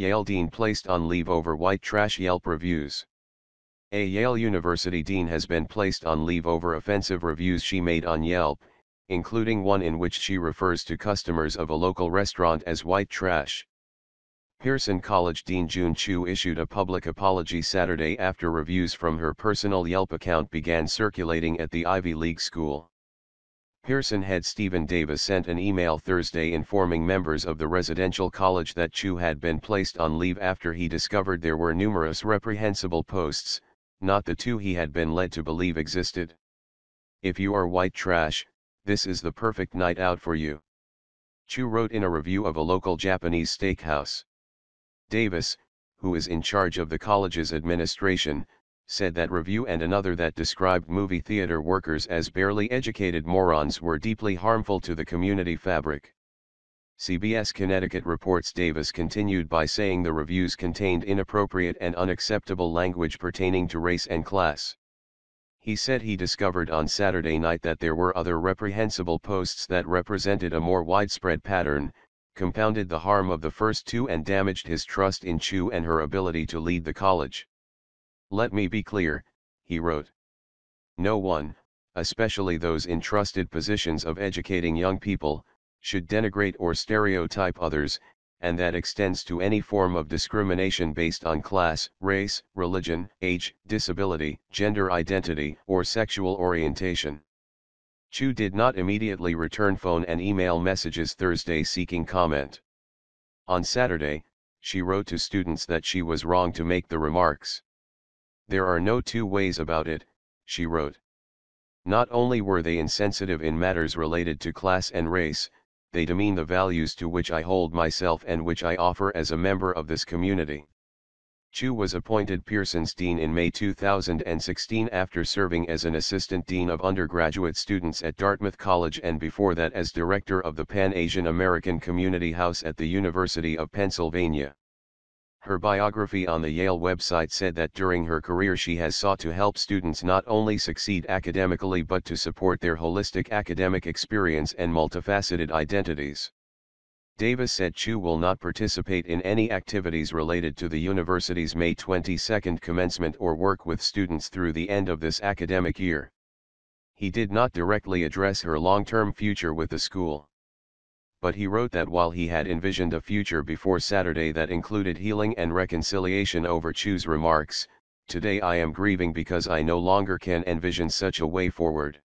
Yale Dean placed on leave over white trash Yelp reviews. A Yale University dean has been placed on leave over offensive reviews she made on Yelp, including one in which she refers to customers of a local restaurant as white trash. Pearson College Dean June Chu issued a public apology Saturday after reviews from her personal Yelp account began circulating at the Ivy League school. Pearson head Stephen Davis sent an email Thursday informing members of the residential college that Chu had been placed on leave after he discovered there were numerous reprehensible posts, not the two he had been led to believe existed. If you are white trash, this is the perfect night out for you. Chu wrote in a review of a local Japanese steakhouse. Davis, who is in charge of the college's administration, said that review and another that described movie theater workers as barely educated morons were deeply harmful to the community fabric. CBS Connecticut reports Davis continued by saying the reviews contained inappropriate and unacceptable language pertaining to race and class. He said he discovered on Saturday night that there were other reprehensible posts that represented a more widespread pattern, compounded the harm of the first two and damaged his trust in Chu and her ability to lead the college. Let me be clear, he wrote. No one, especially those in trusted positions of educating young people, should denigrate or stereotype others, and that extends to any form of discrimination based on class, race, religion, age, disability, gender identity, or sexual orientation. Chu did not immediately return phone and email messages Thursday seeking comment. On Saturday, she wrote to students that she was wrong to make the remarks. There are no two ways about it, she wrote. Not only were they insensitive in matters related to class and race, they demean the values to which I hold myself and which I offer as a member of this community. Chu was appointed Pearson's Dean in May 2016 after serving as an Assistant Dean of Undergraduate Students at Dartmouth College and before that as Director of the Pan-Asian American Community House at the University of Pennsylvania. Her biography on the Yale website said that during her career she has sought to help students not only succeed academically but to support their holistic academic experience and multifaceted identities. Davis said Chu will not participate in any activities related to the university's May 22nd commencement or work with students through the end of this academic year. He did not directly address her long-term future with the school but he wrote that while he had envisioned a future before Saturday that included healing and reconciliation over Chu's remarks, today I am grieving because I no longer can envision such a way forward.